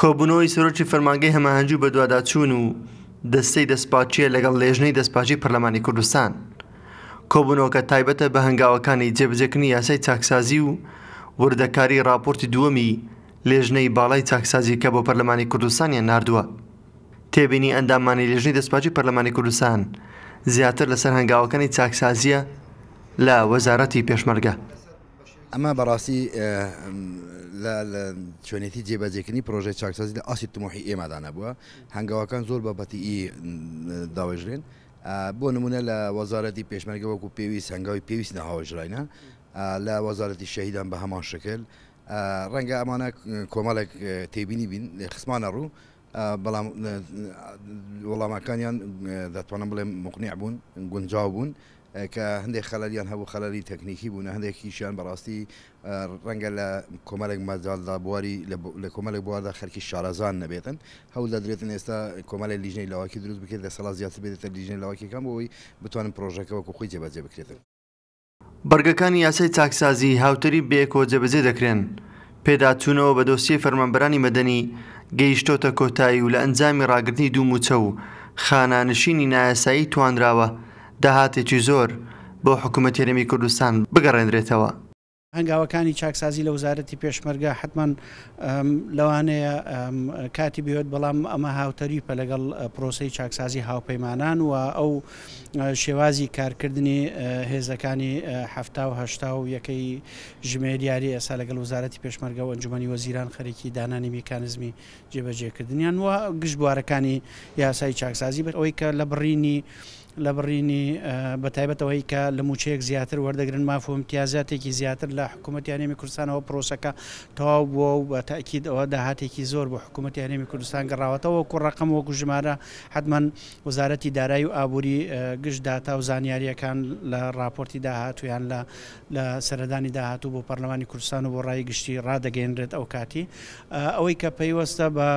کۆبوونەوەی سەرۆکی فەرمانگەی هەماهەنجی بە دوواداچوون و دەستەی دەستپاچیە لەگەڵ لێژنەی دەستپاچی پەرلەمانی کوردستان کۆبوونەوەکە تایبەتە بە هەنگاوەکانی جێبجێکردنی یاسای چاکسازی و وردەکاری راپۆرتی دووەمی لێژنەی باڵای چاکسازیکە بۆ پەرلەمانی کوردستانیان نردووە تێبینی ئەندامانی لێژنەی دەستپاچی پەرلەمانی کوردستان زیاتر لەسەر هەنگاوەکانی چاکسازیە لە وەزارەتی پێشمەرگە ئەمە بەڕاستی لە شوێنێتی جێبەجێکردنی پرۆژێ چاکسازی لە ئاسی تمۆحی ئێمادانە بووە هەنگاوەکان زۆر بەبەتی ئی داوێژرێن بۆ نمونە لە وەزارەتی پێشمەرگە وەکو پێویست هەنگاوی پێویست نەهاوەژراینە لە وەزارەتی شەهیدان بە هەمان شکل ڕەنگە ئەمانە کۆمەڵێک تێبینی بین لە خسمانە ڕوو بەڵام وەڵامەکانیان دەتوانم بڵێ مقنیع بوون گونجاو بوون. کە هەندێک خەلەلیان هەبوو خەلەلی تەکنیکی بوون هەندێکیشیان بەڕاستی ڕەنگە لە کۆمەلێک مەزالدا بواری لە کۆمەلێک بواردا خەرکی شارەزان نەبێتن هەول دەدرێتن ئێستا کۆمەلی لیژنەی لاواکی دروست بکرێت لە سەلا زیاتر بێتە لیژنەی لاواکیەکان بۆەوەی بتوانن پرۆژەکەەوەکو خۆی جێبەجێ بکرێتن بەرگەکانی یاسای چاکسازی هاوتری بێکۆ جێبەجێ دەکرێن پێداچوونەوە بە دۆسیی فەرمەبرانی مەدەنی گەیشتۆتە کۆتایی و لە ئەنجامی ڕاگررتنی دوو موچە و خانانشینی نایاسایی توانراوە داهاتێکی زۆر بۆ حکوومەتێنەمی کوردستان بگەڕێنرێتەوە. هەنگاوەکانی چاکسازی لە وزارەتی پێشمەرگە حتمان لەوانەیە کاتی بێت بەڵام ئەمە هاوتەریپە لەگەڵ پرۆسی چاکسازی هاوپەیمانان و ئەو شێوازی کارکردنی هێزەکانی هەفتا و هەشتا و یەکەی ژمێریاری ئێسا لەگەڵ وزارەتی پێشمەرگە و ئەنجومی وەزیران خەرێکی دانانی میکانزمی جێبەجێکردنیان و گشتبوارەکانی یاسای چاکسازی بێت ئەوەی کە لە بڕینی لە بڕینی بەتایبەتەوەی کە لە موچەیەک زیاتر وەردەگرن مافۆم تیازاتێکی زیاتر لە حکوومەتیانێمی کوردستانەوە پرۆسەکە تەواو بووە و بە تاکیید ئەوە داهاتێکی زۆر بۆ حکوومەتیانێمی کوردستان گەڕاوەتەوە کوڕقم وەکو ژمارە حتمما وەزارەتی دارایی و ئابووری گشت داتا و زانیاریەکان لە راپۆرتی داهاتویان لە لە سەردانی داهاتوو بۆ پەرلەمانی کوردستان و بۆ ڕای گشتی ڕدەگەێنرێت ئەو کاتی ئەوەی کە پێیوەستە بە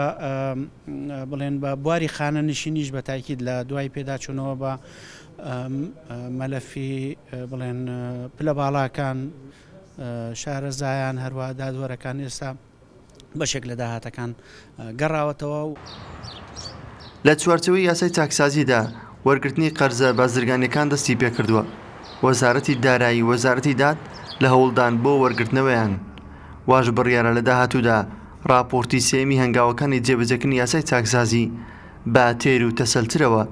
بڵێن بە بواری خانە نشینیش بە تاکیید لە دوای پێداچوونەوە بە مەلەفی بڵێن پلە باڵاکان شارە زایان هەروە دادوەرەکان ئێستا بەشێک لە داهاتەکان گەڕاوەتەوە و لە چوارچەوەی یاسای تاکسازیدا وەرگرتنی قەرزە بازرگانیەکان دەستی پێکردووە وەزارەتی دارایی وەزارەتی داد لە هەوڵدان بۆ وەرگرتنەوەیان واژ بڕیاە لە داهاتوودا راپۆرتی سێمی هەنگاوەکانی جێبەجەکردنی یاسای چاکسازی با تێر و تەسەلترەوە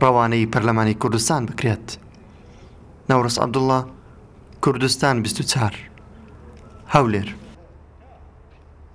ڕەوانەی پەرلەمانی کوردستان نورس نەورس عەبدوڵە کوردستان 24 هەولێر.